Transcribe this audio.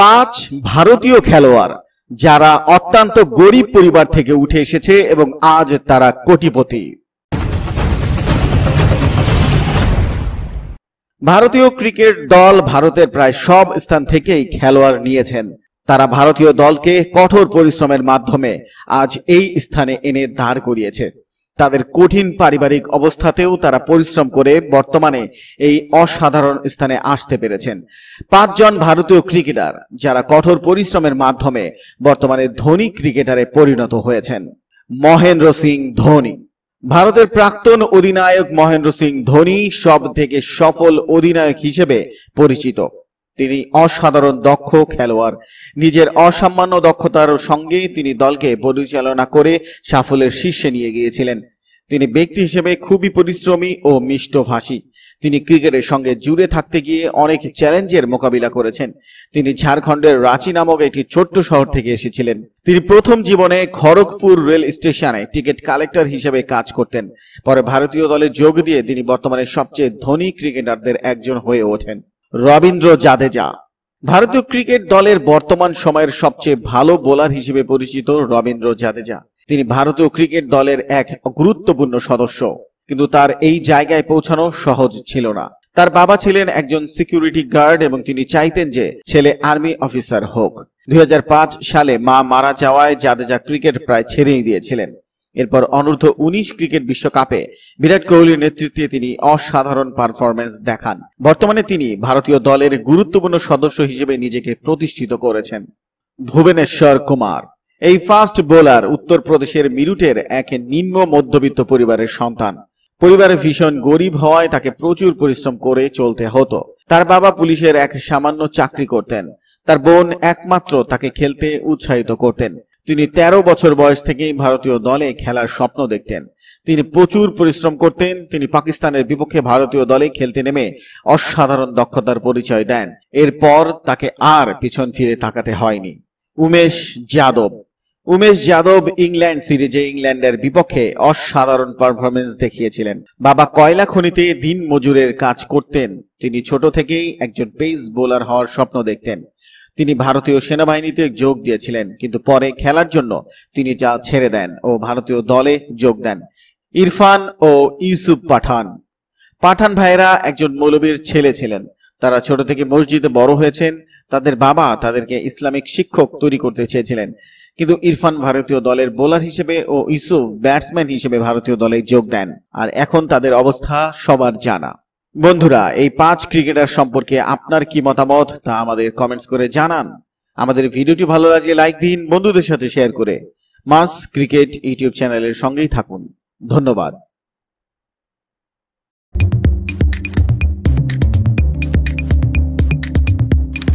পাঁচ ভারতীয় খেলোয়াড় যারা অত্যন্ত গরিব পরিবার থেকে উঠে এসেছে এবং আজ তারা কোটিপতি ভারতীয় ক্রিকেট দল ভারতের প্রায় সব স্থান থেকেই খেলোয়াড় নিয়েছেন তারা ভারতীয় দলকে কঠোর পরিশ্রমের মাধ্যমে আজ এই স্থানে এনে দাঁড় করিয়েছে তাদের কঠিন পারিবারিক অবস্থাতেও তারা পরিশ্রম করে বর্তমানে এই অসাধারণ স্থানে আসতে পেরেছেন পাঁচজন ভারতীয় ক্রিকেটার যারা কঠোর পরিশ্রমের মাধ্যমে বর্তমানে ধোনি ক্রিকেটারে পরিণত হয়েছেন মহেন্দ্র সিং ধোনি ভারতের প্রাক্তন অধিনায়ক মহেন্দ্র সিং ধোনি সব থেকে সফল অধিনায়ক হিসেবে পরিচিত তিনি অসাধারণ দক্ষ খেলোয়াড় নিজের অসামান্য দক্ষতার সঙ্গে তিনি দলকে পরিচালনা করে সাফল্যের শীর্ষে নিয়ে গিয়েছিলেন তিনি ব্যক্তি হিসেবে খুবই পরিশ্রমী ও মিষ্টভাষী তিনি ক্রিকেটের সঙ্গে জুড়ে থাকতে গিয়ে অনেক চ্যালেঞ্জের মোকাবিলা করেছেন তিনি ঝাড়খণ্ডের রাঁচি নামক একটি ছোট্ট শহর থেকে এসেছিলেন তিনি প্রথম জীবনে খড়গপুর রেল স্টেশনে টিকিট কালেক্টর হিসেবে কাজ করতেন পরে ভারতীয় দলে যোগ দিয়ে তিনি বর্তমানে সবচেয়ে ধনী ক্রিকেটারদের একজন হয়ে ওঠেন রবীন্দ্র জাদেজা ভারতীয় ক্রিকেট দলের বর্তমান সময়ের সবচেয়ে ভালো বোলার হিসেবে পরিচিত রবীন্দ্র জাদেজা তিনি ভারতীয় ক্রিকেট দলের এক গুরুত্বপূর্ণ সদস্য কিন্তু তার এই জায়গায় পৌঁছানো সহজ ছিল না তার বাবা ছিলেন একজন সিকিউরিটি গার্ড এবং তিনি চাইতেন যে ছেলে আর্মি অফিসার হোক দুই সালে মা মারা যাওয়ায় জাদেজা ক্রিকেট প্রায় ছেড়েই দিয়েছিলেন এরপর অনূর্ধ্ব উনিশ ক্রিকেট বিশ্বকাপে বিরাট কোহলির নেতৃত্বে তিনি অসাধারণ পারফরমেন্স দেখান বর্তমানে তিনি ভারতীয় দলের গুরুত্বপূর্ণ সদস্য হিসেবে নিজেকে প্রতিষ্ঠিত করেছেন ভুবনেশ্বর কুমার এই ফাস্ট বোলার উত্তরপ্রদেশের মিরুটের এক নিম্ন মধ্যবিত্ত পরিবারের সন্তান পরিবারে ভীষণ গরিব হওয়ায় তাকে প্রচুর পরিশ্রম করে চলতে হতো তার বাবা পুলিশের এক সামান্য চাকরি করতেন তার বোন একমাত্র তাকে খেলতে উৎসাহিত করতেন তিনি ১৩ বছর বয়স থেকেই ভারতীয় দলে খেলার স্বপ্ন দেখতেন তিনি প্রচুর পরিশ্রম করতেন তিনি পাকিস্তানের বিপক্ষে ভারতীয় দলে খেলতে নেমে অসাধারণ দক্ষতার পরিচয় দেন এরপর তাকে আর পিছন ফিরে তাকাতে হয়নি উমেশ যাদব উমেশ যাদব ইংল্যান্ড সিরিজে ইংল্যান্ডের বিপক্ষে অসাধারণ পারফরমেন্স দেখিয়েছিলেন বাবা কয়লা খনিতে দিন মজুরের কাজ করতেন তিনি ছোট থেকেই একজন পেস বোলার হওয়ার স্বপ্ন দেখতেন তিনি ভারতীয় সেনাবাহিনীতে যোগ দিয়েছিলেন কিন্তু পরে খেলার জন্য তিনি যা ছেড়ে দেন ও ভারতীয় দলে যোগ দেন ইরফান ও ইউসুফ পাঠান পাঠান ভাইরা একজন মৌলবীর ছেলে ছিলেন তারা ছোট থেকে মসজিদে বড় হয়েছেন তাদের বাবা তাদেরকে ইসলামিক শিক্ষক তৈরি করতে চেয়েছিলেন কিন্তু ইরফান ভারতীয় দলের বোলার হিসেবে ও ইউসুফ ব্যাটসম্যান হিসেবে ভারতীয় দলে যোগ দেন আর এখন তাদের অবস্থা সবার জানা বন্ধুরা এই পাঁচ ক্রিকেটার সম্পর্কে আপনার কি মতামত তা আমাদের কমেন্টস করে জানান আমাদের ভিডিওটি ভালো লাগলে লাইক দিন বন্ধুদের সাথে শেয়ার করে মাস ক্রিকেট ইউটিউব চ্যানেলের সঙ্গেই থাকুন ধন্যবাদ